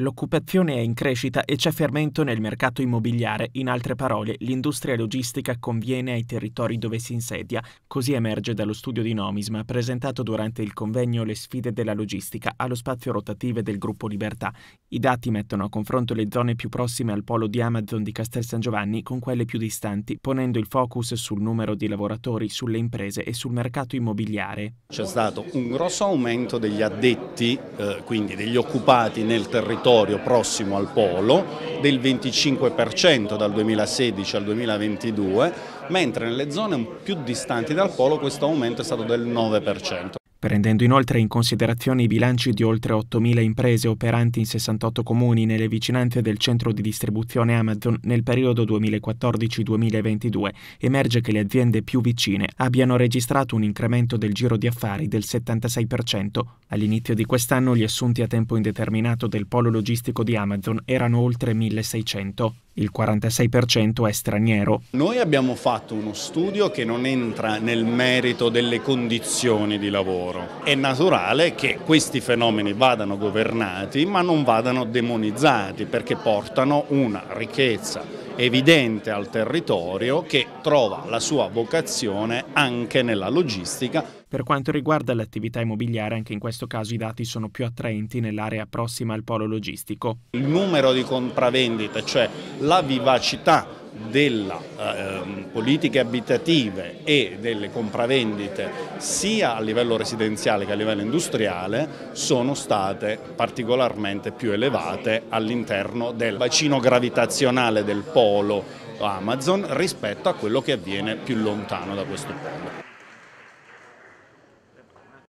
L'occupazione è in crescita e c'è fermento nel mercato immobiliare, in altre parole l'industria logistica conviene ai territori dove si insedia, così emerge dallo studio di Nomisma presentato durante il convegno Le sfide della logistica allo spazio rotative del gruppo Libertà. I dati mettono a confronto le zone più prossime al polo di Amazon di Castel San Giovanni con quelle più distanti, ponendo il focus sul numero di lavoratori, sulle imprese e sul mercato immobiliare. C'è stato un grosso aumento degli addetti, eh, quindi degli occupati nel territorio territorio prossimo al polo del 25% dal 2016 al 2022, mentre nelle zone più distanti dal polo questo aumento è stato del 9% prendendo inoltre in considerazione i bilanci di oltre 8.000 imprese operanti in 68 comuni nelle vicinanze del centro di distribuzione Amazon nel periodo 2014-2022, emerge che le aziende più vicine abbiano registrato un incremento del giro di affari del 76%. All'inizio di quest'anno gli assunti a tempo indeterminato del polo logistico di Amazon erano oltre 1.600 il 46% è straniero. Noi abbiamo fatto uno studio che non entra nel merito delle condizioni di lavoro. È naturale che questi fenomeni vadano governati ma non vadano demonizzati perché portano una ricchezza evidente al territorio che trova la sua vocazione anche nella logistica. Per quanto riguarda l'attività immobiliare, anche in questo caso i dati sono più attraenti nell'area prossima al polo logistico. Il numero di compravendite, cioè la vivacità delle eh, ehm, politiche abitative e delle compravendite sia a livello residenziale che a livello industriale sono state particolarmente più elevate all'interno del bacino gravitazionale del polo Amazon rispetto a quello che avviene più lontano da questo polo.